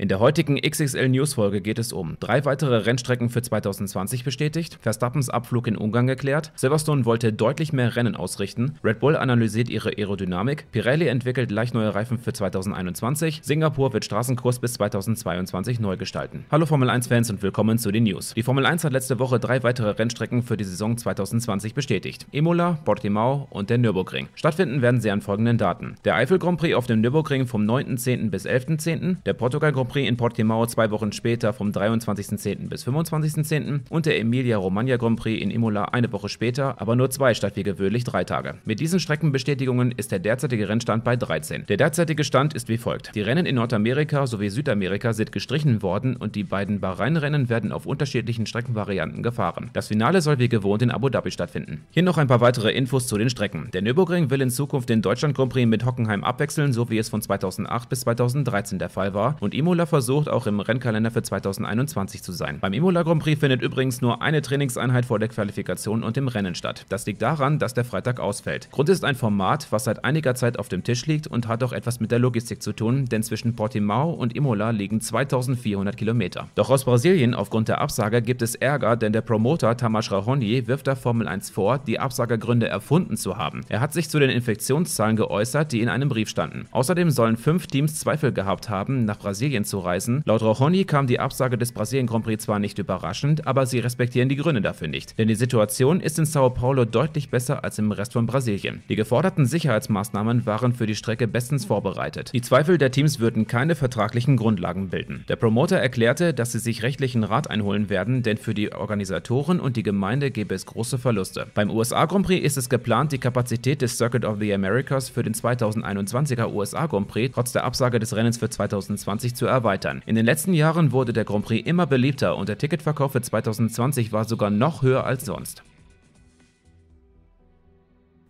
In der heutigen XXL News Folge geht es um drei weitere Rennstrecken für 2020 bestätigt, Verstappens Abflug in Ungarn geklärt, Silverstone wollte deutlich mehr Rennen ausrichten, Red Bull analysiert ihre Aerodynamik, Pirelli entwickelt leicht neue Reifen für 2021, Singapur wird Straßenkurs bis 2022 neu gestalten. Hallo Formel 1 Fans und willkommen zu den News. Die Formel 1 hat letzte Woche drei weitere Rennstrecken für die Saison 2020 bestätigt: Imola, Portimao und der Nürburgring. Stattfinden werden sie an folgenden Daten: der Eifel Grand Prix auf dem Nürburgring vom 9.10. bis 11.10., der Portugal Grand Prix in Portimao zwei Wochen später vom 23.10. bis 25.10. und der Emilia-Romagna Grand Prix in Imola eine Woche später, aber nur zwei statt wie gewöhnlich drei Tage. Mit diesen Streckenbestätigungen ist der derzeitige Rennstand bei 13. Der derzeitige Stand ist wie folgt. Die Rennen in Nordamerika sowie Südamerika sind gestrichen worden und die beiden Bahrain-Rennen werden auf unterschiedlichen Streckenvarianten gefahren. Das Finale soll wie gewohnt in Abu Dhabi stattfinden. Hier noch ein paar weitere Infos zu den Strecken. Der Nürburgring will in Zukunft den Deutschland Grand Prix mit Hockenheim abwechseln, so wie es von 2008 bis 2013 der Fall war und Imola Imola versucht, auch im Rennkalender für 2021 zu sein. Beim Imola Grand Prix findet übrigens nur eine Trainingseinheit vor der Qualifikation und dem Rennen statt. Das liegt daran, dass der Freitag ausfällt. Grund ist ein Format, was seit einiger Zeit auf dem Tisch liegt und hat auch etwas mit der Logistik zu tun, denn zwischen Portimao und Imola liegen 2400 Kilometer. Doch aus Brasilien aufgrund der Absage gibt es Ärger, denn der Promoter Tamas Rahondi wirft der Formel 1 vor, die Absagergründe erfunden zu haben. Er hat sich zu den Infektionszahlen geäußert, die in einem Brief standen. Außerdem sollen fünf Teams Zweifel gehabt haben, nach Brasilien Brasilien zu reisen. Laut Rohoni kam die Absage des Brasilien Grand Prix zwar nicht überraschend, aber sie respektieren die Gründe dafür nicht. Denn die Situation ist in Sao Paulo deutlich besser als im Rest von Brasilien. Die geforderten Sicherheitsmaßnahmen waren für die Strecke bestens vorbereitet. Die Zweifel der Teams würden keine vertraglichen Grundlagen bilden. Der Promoter erklärte, dass sie sich rechtlichen Rat einholen werden, denn für die Organisatoren und die Gemeinde gäbe es große Verluste. Beim USA Grand Prix ist es geplant, die Kapazität des Circuit of the Americas für den 2021er USA Grand Prix trotz der Absage des Rennens für 2020 zu erweitern. In den letzten Jahren wurde der Grand Prix immer beliebter und der Ticketverkauf für 2020 war sogar noch höher als sonst.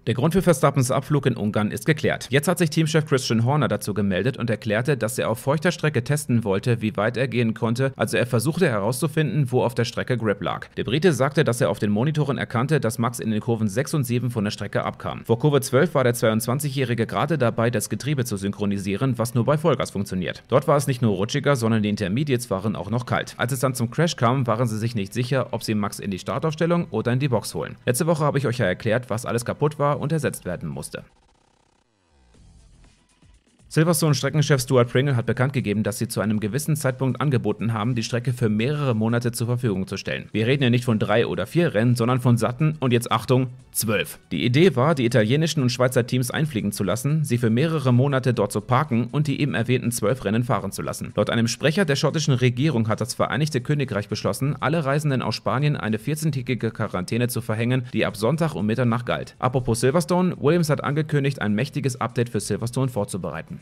Der Grund für Verstappens Abflug in Ungarn ist geklärt. Jetzt hat sich Teamchef Christian Horner dazu gemeldet und erklärte, dass er auf feuchter Strecke testen wollte, wie weit er gehen konnte, also er versuchte herauszufinden, wo auf der Strecke Grip lag. Der Brite sagte, dass er auf den Monitoren erkannte, dass Max in den Kurven 6 und 7 von der Strecke abkam. Vor Kurve 12 war der 22-Jährige gerade dabei, das Getriebe zu synchronisieren, was nur bei Vollgas funktioniert. Dort war es nicht nur rutschiger, sondern die Intermediates waren auch noch kalt. Als es dann zum Crash kam, waren sie sich nicht sicher, ob sie Max in die Startaufstellung oder in die Box holen. Letzte Woche habe ich euch ja erklärt, was alles kaputt war untersetzt werden musste. Silverstone-Streckenchef Stuart Pringle hat bekannt gegeben, dass sie zu einem gewissen Zeitpunkt angeboten haben, die Strecke für mehrere Monate zur Verfügung zu stellen. Wir reden ja nicht von drei oder vier Rennen, sondern von satten und jetzt Achtung, zwölf. Die Idee war, die italienischen und Schweizer Teams einfliegen zu lassen, sie für mehrere Monate dort zu parken und die eben erwähnten zwölf Rennen fahren zu lassen. Laut einem Sprecher der schottischen Regierung hat das Vereinigte Königreich beschlossen, alle Reisenden aus Spanien eine 14-tägige Quarantäne zu verhängen, die ab Sonntag um Mitternacht galt. Apropos Silverstone, Williams hat angekündigt, ein mächtiges Update für Silverstone vorzubereiten.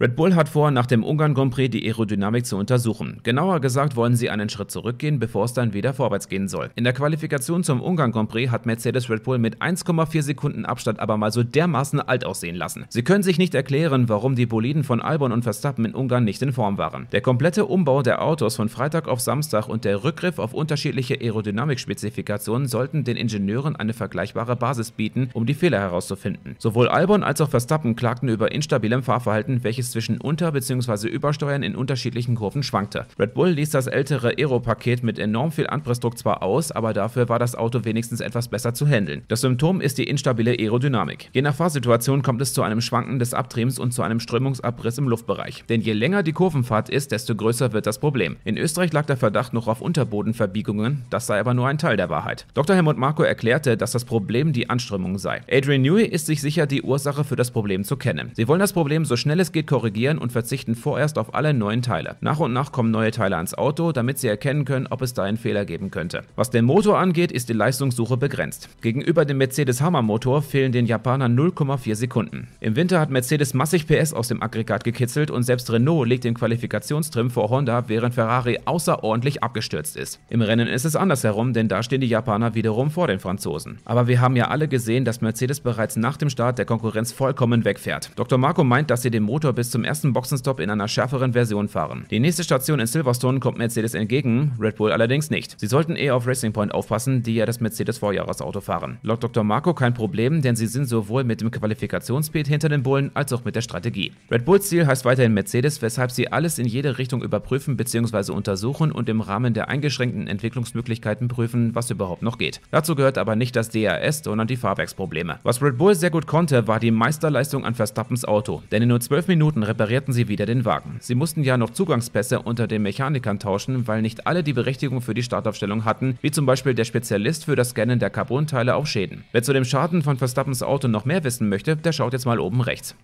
Red Bull hat vor, nach dem Ungarn Grand Prix die Aerodynamik zu untersuchen. Genauer gesagt wollen sie einen Schritt zurückgehen, bevor es dann wieder vorwärts gehen soll. In der Qualifikation zum Ungarn Grand Prix hat Mercedes Red Bull mit 1,4 Sekunden Abstand aber mal so dermaßen alt aussehen lassen. Sie können sich nicht erklären, warum die Boliden von Albon und Verstappen in Ungarn nicht in Form waren. Der komplette Umbau der Autos von Freitag auf Samstag und der Rückgriff auf unterschiedliche Aerodynamikspezifikationen sollten den Ingenieuren eine vergleichbare Basis bieten, um die Fehler herauszufinden. Sowohl Albon als auch Verstappen klagten über instabilem Fahrverhalten, welches zwischen Unter- bzw. Übersteuern in unterschiedlichen Kurven schwankte. Red Bull ließ das ältere Aero-Paket mit enorm viel Anpressdruck zwar aus, aber dafür war das Auto wenigstens etwas besser zu handeln. Das Symptom ist die instabile Aerodynamik. Je nach Fahrsituation kommt es zu einem Schwanken des Abtriebs und zu einem Strömungsabriss im Luftbereich. Denn je länger die Kurvenfahrt ist, desto größer wird das Problem. In Österreich lag der Verdacht noch auf Unterbodenverbiegungen, das sei aber nur ein Teil der Wahrheit. Dr. Helmut Marko erklärte, dass das Problem die Anströmung sei. Adrian Newey ist sich sicher, die Ursache für das Problem zu kennen. Sie wollen das Problem so schnell es geht korrigieren korrigieren und verzichten vorerst auf alle neuen Teile. Nach und nach kommen neue Teile ans Auto, damit sie erkennen können, ob es da einen Fehler geben könnte. Was den Motor angeht, ist die Leistungssuche begrenzt. Gegenüber dem Mercedes Hammer Motor fehlen den Japanern 0,4 Sekunden. Im Winter hat Mercedes massig PS aus dem Aggregat gekitzelt und selbst Renault legt den Qualifikationstrim vor Honda, während Ferrari außerordentlich abgestürzt ist. Im Rennen ist es andersherum, denn da stehen die Japaner wiederum vor den Franzosen. Aber wir haben ja alle gesehen, dass Mercedes bereits nach dem Start der Konkurrenz vollkommen wegfährt. Dr. Marco meint, dass sie den Motor bis bis zum ersten Boxenstopp in einer schärferen Version fahren. Die nächste Station in Silverstone kommt Mercedes entgegen, Red Bull allerdings nicht. Sie sollten eher auf Racing Point aufpassen, die ja das Mercedes-Vorjahresauto fahren. Laut Dr. Marco kein Problem, denn sie sind sowohl mit dem Qualifikationsspeed hinter den Bullen als auch mit der Strategie. Red Bulls Ziel heißt weiterhin Mercedes, weshalb sie alles in jede Richtung überprüfen bzw. untersuchen und im Rahmen der eingeschränkten Entwicklungsmöglichkeiten prüfen, was überhaupt noch geht. Dazu gehört aber nicht das DRS, sondern die Fahrwerksprobleme. Was Red Bull sehr gut konnte, war die Meisterleistung an Verstappens Auto, denn in nur 12 Minuten Monaten reparierten sie wieder den Wagen. Sie mussten ja noch Zugangspässe unter den Mechanikern tauschen, weil nicht alle die Berechtigung für die Startaufstellung hatten, wie zum Beispiel der Spezialist für das Scannen der Carbonteile auf Schäden. Wer zu dem Schaden von Verstappens Auto noch mehr wissen möchte, der schaut jetzt mal oben rechts.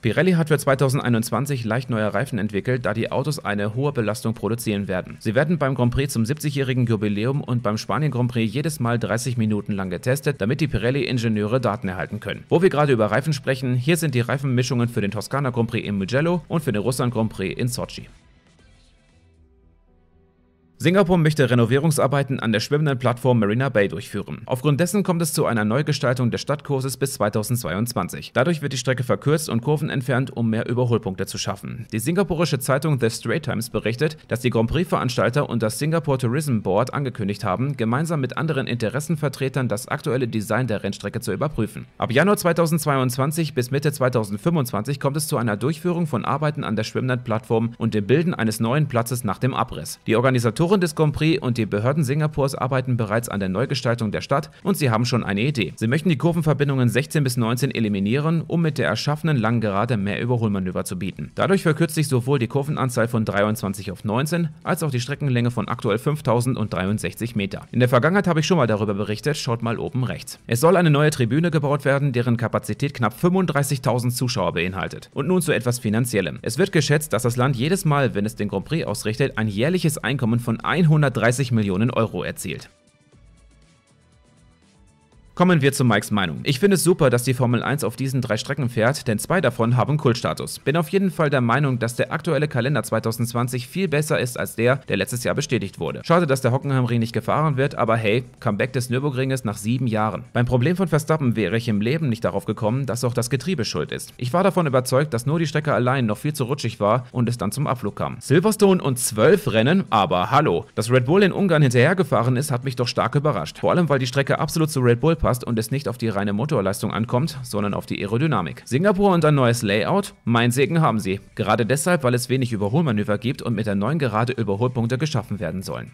Pirelli hat für 2021 leicht neue Reifen entwickelt, da die Autos eine hohe Belastung produzieren werden. Sie werden beim Grand Prix zum 70-jährigen Jubiläum und beim Spanien Grand Prix jedes Mal 30 Minuten lang getestet, damit die Pirelli-Ingenieure Daten erhalten können. Wo wir gerade über Reifen sprechen, hier sind die Reifenmischungen für den Toskana Grand Prix in Mugello und für den Russland Grand Prix in Sochi. Singapur möchte Renovierungsarbeiten an der schwimmenden Plattform Marina Bay durchführen. Aufgrund dessen kommt es zu einer Neugestaltung des Stadtkurses bis 2022. Dadurch wird die Strecke verkürzt und Kurven entfernt, um mehr Überholpunkte zu schaffen. Die singapurische Zeitung The Straight Times berichtet, dass die Grand Prix-Veranstalter und das Singapore Tourism Board angekündigt haben, gemeinsam mit anderen Interessenvertretern das aktuelle Design der Rennstrecke zu überprüfen. Ab Januar 2022 bis Mitte 2025 kommt es zu einer Durchführung von Arbeiten an der schwimmenden Plattform und dem Bilden eines neuen Platzes nach dem Abriss. Die Organisatoren Sponsoren des Grand Prix und die Behörden Singapurs arbeiten bereits an der Neugestaltung der Stadt und sie haben schon eine Idee. Sie möchten die Kurvenverbindungen 16 bis 19 eliminieren, um mit der erschaffenen langen Gerade mehr Überholmanöver zu bieten. Dadurch verkürzt sich sowohl die Kurvenanzahl von 23 auf 19 als auch die Streckenlänge von aktuell 5063 Meter. In der Vergangenheit habe ich schon mal darüber berichtet, schaut mal oben rechts. Es soll eine neue Tribüne gebaut werden, deren Kapazität knapp 35.000 Zuschauer beinhaltet. Und nun zu etwas Finanziellem. Es wird geschätzt, dass das Land jedes Mal, wenn es den Grand Prix ausrichtet, ein jährliches Einkommen von 130 Millionen Euro erzielt. Kommen wir zu Mikes Meinung. Ich finde es super, dass die Formel 1 auf diesen drei Strecken fährt, denn zwei davon haben Kultstatus. Bin auf jeden Fall der Meinung, dass der aktuelle Kalender 2020 viel besser ist als der, der letztes Jahr bestätigt wurde. Schade, dass der Hockenheimring nicht gefahren wird, aber hey, Comeback des Nürburgringes nach sieben Jahren. Beim Problem von Verstappen wäre ich im Leben nicht darauf gekommen, dass auch das Getriebe schuld ist. Ich war davon überzeugt, dass nur die Strecke allein noch viel zu rutschig war und es dann zum Abflug kam. Silverstone und zwölf Rennen, aber hallo. Dass Red Bull in Ungarn hinterhergefahren ist, hat mich doch stark überrascht. Vor allem, weil die Strecke absolut zu Red Bull passt angepasst und es nicht auf die reine Motorleistung ankommt, sondern auf die Aerodynamik. Singapur und ein neues Layout? Mein Segen haben sie. Gerade deshalb, weil es wenig Überholmanöver gibt und mit der neuen Gerade Überholpunkte geschaffen werden sollen.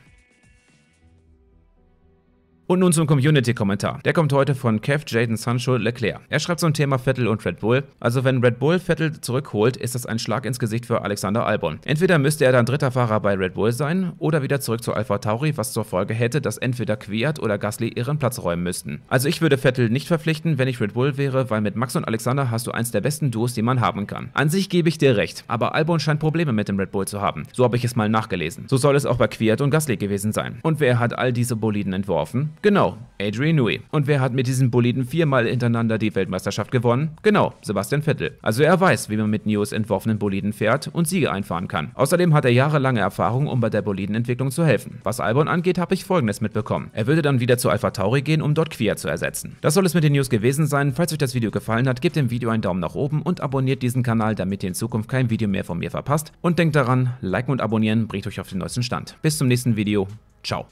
Und nun zum Community-Kommentar. Der kommt heute von Kev Jaden Sancho Leclerc. Er schreibt zum Thema Vettel und Red Bull. Also wenn Red Bull Vettel zurückholt, ist das ein Schlag ins Gesicht für Alexander Albon. Entweder müsste er dann dritter Fahrer bei Red Bull sein oder wieder zurück zu Alpha Tauri, was zur Folge hätte, dass entweder Kwiat oder Gasly ihren Platz räumen müssten. Also ich würde Vettel nicht verpflichten, wenn ich Red Bull wäre, weil mit Max und Alexander hast du eins der besten Duos, die man haben kann. An sich gebe ich dir recht, aber Albon scheint Probleme mit dem Red Bull zu haben. So habe ich es mal nachgelesen. So soll es auch bei Kwiat und Gasly gewesen sein. Und wer hat all diese Boliden entworfen? Genau, Adrian Nui. Und wer hat mit diesem Boliden viermal hintereinander die Weltmeisterschaft gewonnen? Genau, Sebastian Vettel. Also er weiß, wie man mit Neos entworfenen Boliden fährt und Siege einfahren kann. Außerdem hat er jahrelange Erfahrung, um bei der Bolidenentwicklung zu helfen. Was Albon angeht, habe ich folgendes mitbekommen. Er würde dann wieder zu Alpha Tauri gehen, um dort Quia zu ersetzen. Das soll es mit den News gewesen sein. Falls euch das Video gefallen hat, gebt dem Video einen Daumen nach oben und abonniert diesen Kanal, damit ihr in Zukunft kein Video mehr von mir verpasst. Und denkt daran, liken und abonnieren bringt euch auf den neuesten Stand. Bis zum nächsten Video. Ciao.